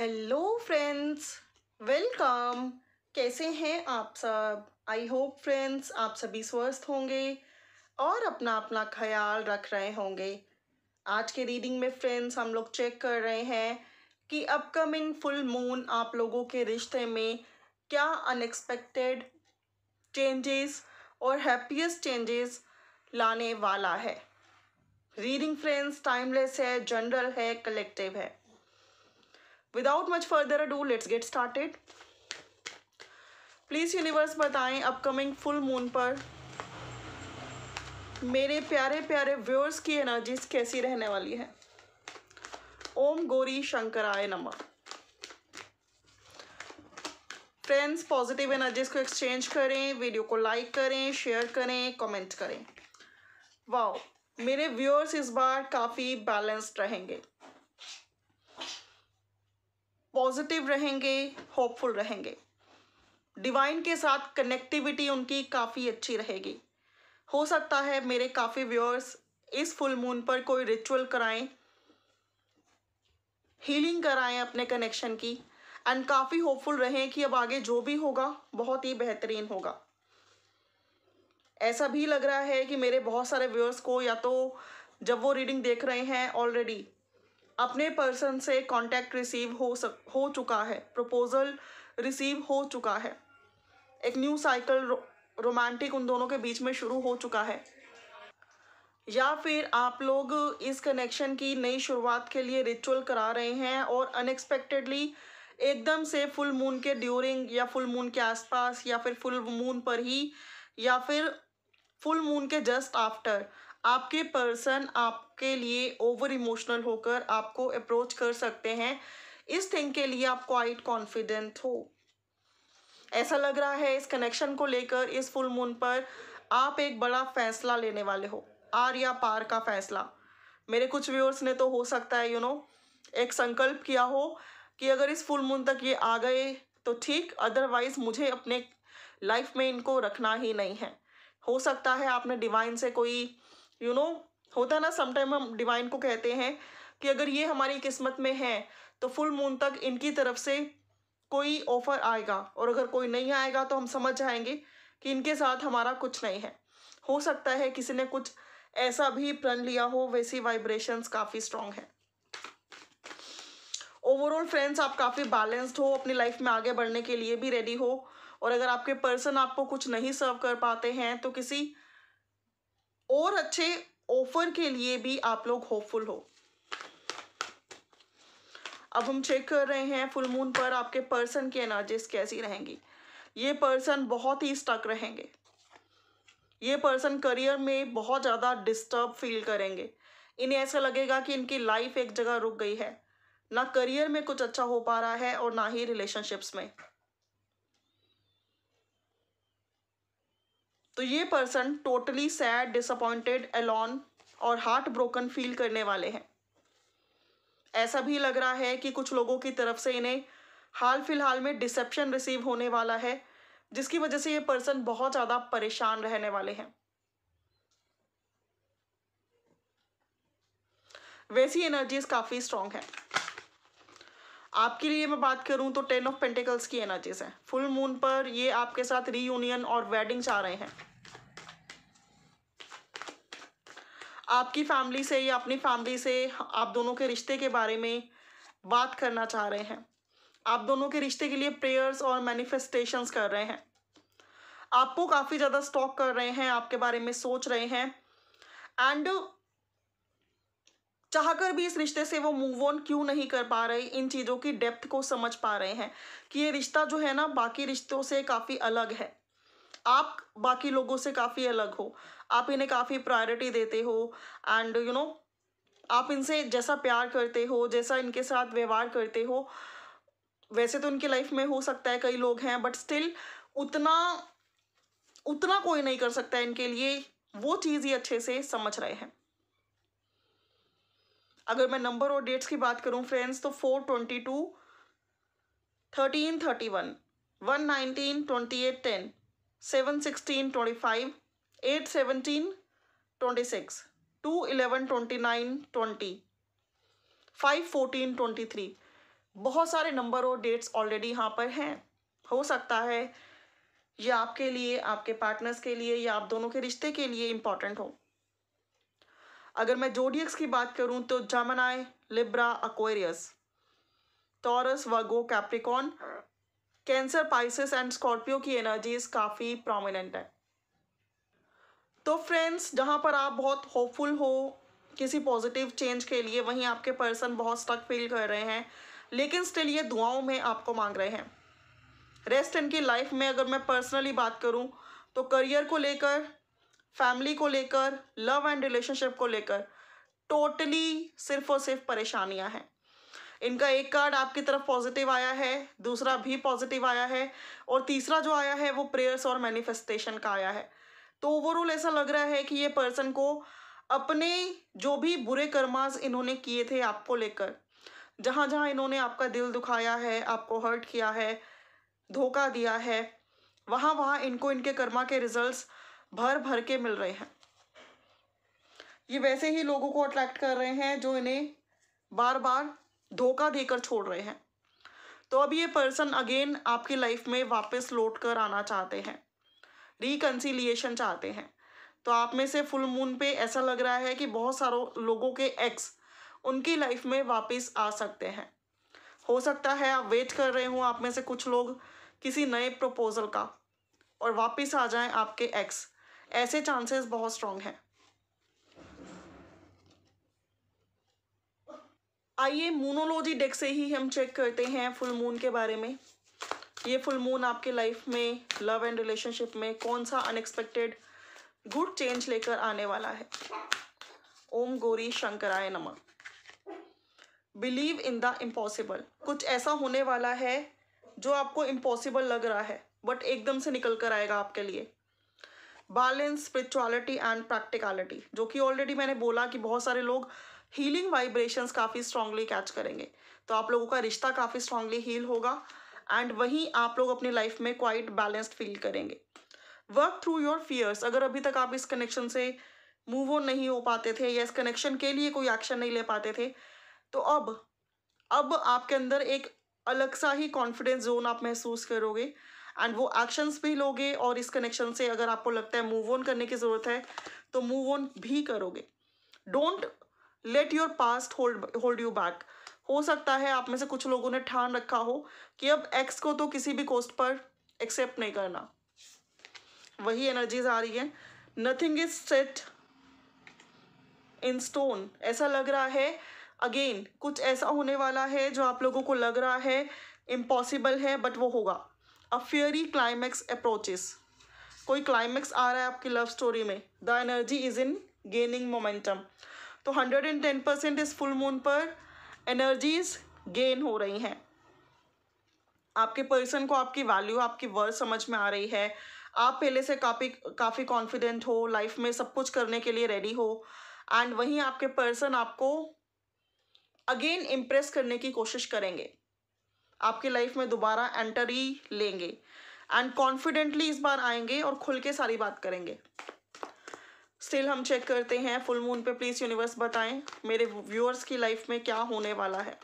Hello friends welcome कैसे हैं आप सब आई होप फ्रेंड्स आप सभी स्वस्थ होंगे और अपना अपना ख्याल रख रहे होंगे आज के रीडिंग में फ्रेंड्स हम लोग चेक कर रहे हैं कि अपकमिंग फुल मून आप लोगों के रिश्ते में क्या अनएक्सपेक्टेड चेंजेस और हैप्पीस्ट चेंजेस लाने वाला है रीडिंग फ्रेंड्स टाइमलेस है जनरल है कलेक्टिव है without much further do let's get started please universe बताएं अपकमिंग फुल मून पर मेरे प्यारे प्यारे व्यूअर्स की एनर्जीज कैसी रहने वाली है ओम गौरी शंकराय नमः फ्रेंड्स पॉजिटिव एनर्जीज को एक्सचेंज करें वीडियो को लाइक करें शेयर करें कमेंट करें वाओ मेरे व्यूअर्स इस बार काफ़ी बैलेंस्ड रहेंगे पॉजिटिव रहेंगे होपफुल रहेंगे डिवाइन के साथ कनेक्टिविटी उनकी काफ़ी अच्छी रहेगी हो सकता है मेरे काफ़ी व्यूअर्स इस फुल मून पर कोई रिचुअल कराएं हीलिंग कराएं अपने कनेक्शन की एंड काफ़ी होपफुल रहें कि अब आगे जो भी होगा बहुत ही बेहतरीन होगा ऐसा भी लग रहा है कि मेरे बहुत सारे व्यूअर्स को या तो जब वो रीडिंग देख रहे हैं ऑलरेडी अपने पर्सन से कॉन्टैक्ट रिसीव हो सक हो चुका है प्रपोजल रिसीव हो चुका है एक न्यू साइकिल रोमांटिक उन दोनों के बीच में शुरू हो चुका है या फिर आप लोग इस कनेक्शन की नई शुरुआत के लिए रिचुअल करा रहे हैं और अनएक्सपेक्टेडली एकदम से फुल मून के ड्यूरिंग या फुल मून के आसपास या फिर फुल मून पर ही या फिर फुल मून के जस्ट आफ्टर आपके पर्सन आपके लिए ओवर इमोशनल होकर आपको अप्रोच कर सकते हैं इस थिंग के लिए आप क्वाइट कॉन्फिडेंट हो ऐसा लग रहा है इस कनेक्शन को लेकर इस फुल मून पर आप एक बड़ा फैसला लेने वाले हो आर या पार का फैसला मेरे कुछ व्यूअर्स ने तो हो सकता है यू you नो know, एक संकल्प किया हो कि अगर इस फुल मून तक ये आ गए तो ठीक अदरवाइज मुझे अपने लाइफ में इनको रखना ही नहीं है हो सकता है आपने डिवाइन से कोई यू नो होता है ना समटाइम हम डिवाइन को कहते हैं कि अगर ये हमारी किस्मत में है तो फुल मून तक इनकी तरफ से कोई ऑफ़र आएगा और अगर कोई नहीं आएगा तो हम समझ जाएंगे कि इनके साथ हमारा कुछ नहीं है हो सकता है किसी ने कुछ ऐसा भी प्रण लिया हो वैसी वाइब्रेशंस काफ़ी स्ट्रांग है ओवरऑल फ्रेंड्स आप काफ़ी बैलेंस्ड हो अपनी लाइफ में आगे बढ़ने के लिए भी रेडी हो और अगर आपके पर्सन आपको कुछ नहीं सर्व कर पाते हैं तो किसी और अच्छे ऑफर के लिए भी आप लोग होपफुल हो अब हम चेक कर रहे हैं फुल मून पर आपके पर्सन की एनर्जीज कैसी रहेंगी ये पर्सन बहुत ही स्टक रहेंगे ये पर्सन करियर में बहुत ज़्यादा डिस्टर्ब फील करेंगे इन्हें ऐसा लगेगा कि इनकी लाइफ एक जगह रुक गई है ना करियर में कुछ अच्छा हो पा रहा है और ना ही रिलेशनशिप्स में तो ये person totally sad disappointed alone और हार्ट ब्रोकन फील करने वाले हैं ऐसा भी लग रहा है कि कुछ लोगों की तरफ से इन्हें हाल फिलहाल में डिसेप्शन रिसीव होने वाला है जिसकी वजह से ये पर्सन बहुत ज़्यादा परेशान रहने वाले हैं वैसी एनर्जीज काफ़ी स्ट्रांग है आपके लिए मैं बात करूं तो टेन ऑफ पेंटिकल्स की एनर्जीज हैं फुल मून पर ये आपके साथ रीयूनियन और वेडिंग चाह रहे हैं आपकी फैमिली से या अपनी फैमिली से आप दोनों के रिश्ते के बारे में बात करना चाह रहे हैं आप दोनों के रिश्ते के लिए प्रेयर्स और मैनिफेस्टेशंस कर रहे हैं आपको काफ़ी ज़्यादा स्टॉक कर रहे हैं आपके बारे में सोच रहे हैं एंड चाहकर भी इस रिश्ते से वो मूव ऑन क्यों नहीं कर पा रहे इन चीज़ों की डेप्थ को समझ पा रहे हैं कि ये रिश्ता जो है ना बाकी रिश्तों से काफ़ी अलग है आप बाकी लोगों से काफ़ी अलग हो आप इन्हें काफ़ी प्रायोरिटी देते हो एंड यू नो आप इनसे जैसा प्यार करते हो जैसा इनके साथ व्यवहार करते हो वैसे तो उनकी लाइफ में हो सकता है कई लोग हैं बट स्टिल उतना उतना कोई नहीं कर सकता इनके लिए वो चीज़ ही अच्छे से समझ रहे हैं अगर मैं नंबर और डेट्स की बात करूं फ्रेंड्स तो four twenty two thirteen thirty one one nineteen twenty eight ten seven sixteen twenty five eight seventeen twenty six two eleven twenty nine twenty five fourteen twenty three बहुत सारे number और dates already यहाँ पर हैं हो सकता है ये आपके लिए आपके पार्टनर्स के लिए या आप दोनों के रिश्ते के लिए इम्पॉर्टेंट हो अगर मैं जोडियक्स की बात करूँ तो Gemini Libra Aquarius Taurus Virgo Capricorn Cancer Pisces and Scorpio की एनर्जीज काफ़ी प्रोमिनेंट है तो फ्रेंड्स जहाँ पर आप बहुत होपफुल हो किसी पॉजिटिव चेंज के लिए वहीं आपके पर्सन बहुत स्टक फील कर रहे हैं लेकिन स्टिल ये दुआओं में आपको मांग रहे हैं रेस्ट इनकी लाइफ में अगर मैं पर्सनली बात करूँ तो करियर को लेकर फैमिली को लेकर लव एंड रिलेशनशिप को लेकर टोटली सिर्फ और सिर्फ परेशानियां हैं इनका एक कार्ड आपकी तरफ पॉजिटिव आया है दूसरा भी पॉजिटिव आया है और तीसरा जो आया है वो प्रेयर्स और मैनिफेस्टेशन का आया है तो ओवरऑल ऐसा लग रहा है कि ये पर्सन को अपने जो भी बुरे कर्मास इन्होंने किए थे आपको लेकर जहाँ जहाँ इन्होंने आपका दिल दुखाया है आपको हर्ट किया है धोखा दिया है वहाँ वहाँ इनको इनके कर्मा के रिजल्ट्स भर भर के मिल रहे हैं ये वैसे ही लोगों को अट्रैक्ट कर रहे हैं जो इन्हें बार बार धोखा देकर छोड़ रहे हैं तो अब ये पर्सन अगेन आपकी लाइफ में वापस लौट कर आना चाहते हैं रिकन्सिलिएशन चाहते हैं तो आप में से फुल मून पे ऐसा लग रहा है कि बहुत सारों लोगों के एक्स उनकी लाइफ में वापस आ सकते हैं हो सकता है आप वेट कर रहे हो आप में से कुछ लोग किसी नए प्रपोजल का और वापस आ जाएं आपके एक्स ऐसे चांसेस बहुत स्ट्रांग हैं आइए मूनोलॉजी डेक से ही हम चेक करते हैं फुल मून के बारे में ये फुल मून आपके लाइफ में लव एंड रिलेशनशिप में कौन सा अनएक्सपेक्टेड गुड चेंज लेकर आने वाला है ओम गोरी शंकराय नमः बिलीव इन द इम्पॉसिबल कुछ ऐसा होने वाला है जो आपको इम्पॉसिबल लग रहा है बट एकदम से निकल कर आएगा आपके लिए बैलेंस स्पिरिचुअलिटी एंड प्रैक्टिकलिटी जो कि ऑलरेडी मैंने बोला कि बहुत सारे लोग हीलिंग वाइब्रेशंस काफ़ी स्ट्रांगली कैच करेंगे तो आप लोगों का रिश्ता काफ़ी स्ट्रांगली हील होगा एंड वहीं आप लोग अपनी लाइफ में क्वाइट बैलेंस्ड फील करेंगे वर्क थ्रू योर फियर्स अगर अभी तक आप इस कनेक्शन से मूव ऑन नहीं हो पाते थे या इस कनेक्शन के लिए कोई एक्शन नहीं ले पाते थे तो अब अब आपके अंदर एक अलग सा ही कॉन्फिडेंस जोन आप महसूस करोगे एंड वो एक्शंस भी लोगे और इस कनेक्शन से अगर आपको लगता है मूव ऑन करने की ज़रूरत है तो मूव ऑन भी करोगे don't let your past hold hold you back हो सकता है आप में से कुछ लोगों ने ठान रखा हो कि अब एक्स को तो किसी भी कोस्ट पर एक्सेप्ट नहीं करना वही एनर्जीज आ रही है nothing is set in stone ऐसा लग रहा है अगेन कुछ ऐसा होने वाला है जो आप लोगों को लग रहा है इम्पॉसिबल है बट वो होगा अ फियरी क्लाइमैक्स अप्रोचेस कोई क्लाइमैक्स आ रहा है आपकी लव स्टोरी में the energy is in gaining momentum तो हंड्रेड एंड टेन परसेंट इस फुल मून पर एनर्जीज गेन हो रही हैं आपके पर्सन को आपकी वैल्यू आपकी वर्थ समझ में आ रही है आप पहले से काफ़ी काफ़ी कॉन्फिडेंट हो लाइफ में सब कुछ करने के लिए रेडी हो एंड वहीं आपके पर्सन आपको अगेन इम्प्रेस करने की कोशिश करेंगे आपकी लाइफ में दोबारा एंटर ही लेंगे एंड कॉन्फिडेंटली इस बार आएंगे और खुल के सारी बात करेंगे स्टिल हम चेक करते हैं फुल मून पे प्लीज़ यूनिवर्स बताएं मेरे व्यूअर्स की लाइफ में क्या होने वाला है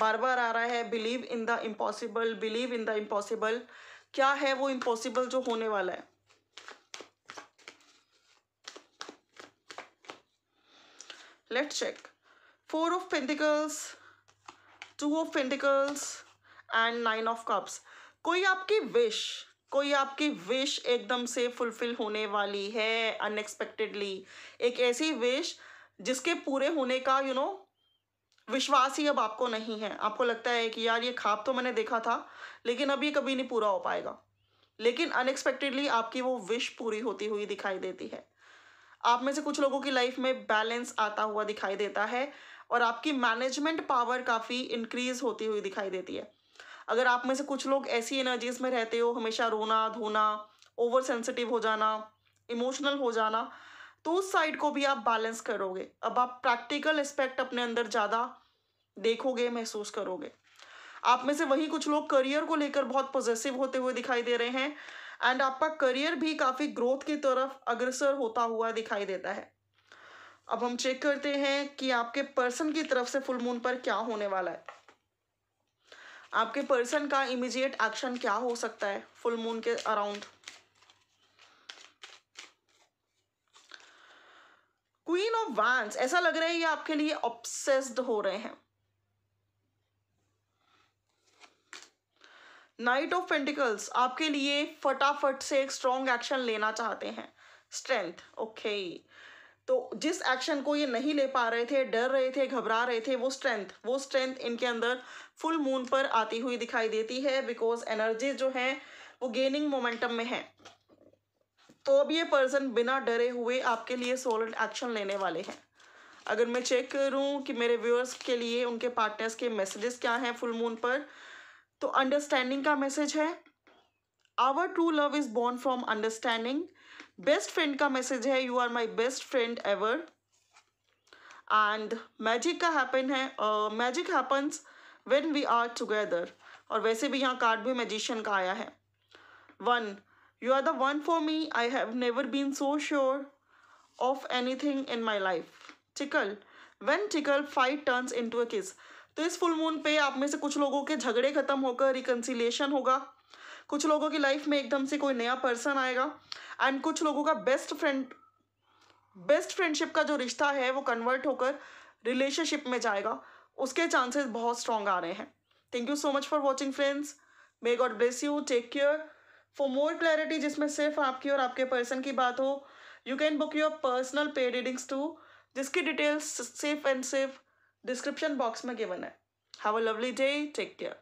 बार बार आ रहा है believe in the impossible believe in the impossible क्या है वो इम्पॉसिबल जो होने वाला है let check four of pentacles two of pentacles and nine of cups कोई आपकी विश कोई आपकी विश एकदम से फुलफिल होने वाली है अनएक्सपेक्टेडली एक ऐसी विश जिसके पूरे होने का यू you नो know, विश्वास ही अब आपको नहीं है आपको लगता है कि यार ये खाब तो मैंने देखा था लेकिन अब ये कभी नहीं पूरा हो पाएगा लेकिन अनएक्सपेक्टेडली आपकी वो विश पूरी होती हुई दिखाई देती है आप में से कुछ लोगों की लाइफ में बैलेंस आता हुआ दिखाई देता है और आपकी मैनेजमेंट पावर काफ़ी इंक्रीज होती हुई दिखाई देती है अगर आप में से कुछ लोग ऐसी एनर्जीज में रहते हो हमेशा रोना धोना ओवर सेंसिटिव हो जाना इमोशनल हो जाना तो उस साइड को भी आप बैलेंस करोगे अब आप प्रैक्टिकल एस्पेक्ट अपने अंदर ज़्यादा देखोगे महसूस करोगे आप में से वही कुछ लोग करियर को लेकर बहुत पॉजिटिव होते हुए दिखाई दे रहे हैं एंड आपका करियर भी काफ़ी ग्रोथ की तरफ अग्रसर होता हुआ दिखाई देता है अब हम चेक करते हैं कि आपके पर्सन की तरफ से फुल मून पर क्या होने वाला है आपके पर्सन का इमीडिएट एक्शन क्या हो सकता है फुल मून के अराउंड क्वीन ऑफ वैंस ऐसा लग रहा है ये आपके लिए ऑप्सेस्ड हो रहे हैं नाइट ऑफ पेंटिकल्स आपके लिए फटाफट से एक स्ट्रॉन्ग एक्शन लेना चाहते हैं स्ट्रेंथ ओके okay. तो जिस एक्शन को ये नहीं ले पा रहे थे डर रहे थे घबरा रहे थे वो स्ट्रेंथ वो स्ट्रेंथ इनके अंदर फुल मून पर आती हुई दिखाई देती है बिकॉज एनर्जी जो है वो गेनिंग मोमेंटम में है तो अब ये पर्सन बिना डरे हुए आपके लिए सोलड एक्शन लेने वाले हैं अगर मैं चेक करूं कि मेरे व्यूअर्स के लिए उनके पार्टनर्स के मैसेजेस क्या हैं फुल मून पर तो अंडरस्टैंडिंग का मैसेज है our true love is born from understanding best friend का मैसेज है you are my best friend ever and magic का हैपन है magic happens when we are together और वैसे भी यहाँ कार्ड भी मैजिशियन का आया है one you are the one for me I have never been so sure of anything in my life tickle when tickle five turns into a kiss तो इस फुल मून पे आप में से कुछ लोगों के झगड़े खत्म होकर रिकन्सिलेशन होगा कुछ लोगों की लाइफ में एकदम से कोई नया पर्सन आएगा एंड कुछ लोगों का बेस्ट फ्रेंड बेस्ट फ्रेंडशिप का जो रिश्ता है वो कन्वर्ट होकर रिलेशनशिप में जाएगा उसके चांसेस बहुत स्ट्रॉन्ग आ रहे हैं thank you so much for watching friends may God bless you take care for more clarity जिसमें सिर्फ आपकी और आपके पर्सन की बात हो you can book your personal pay readings too जिसकी डिटेल्स सिर्फ एंड सिर्फ डिस्क्रिप्शन बॉक्स में गिवन है have a lovely day take care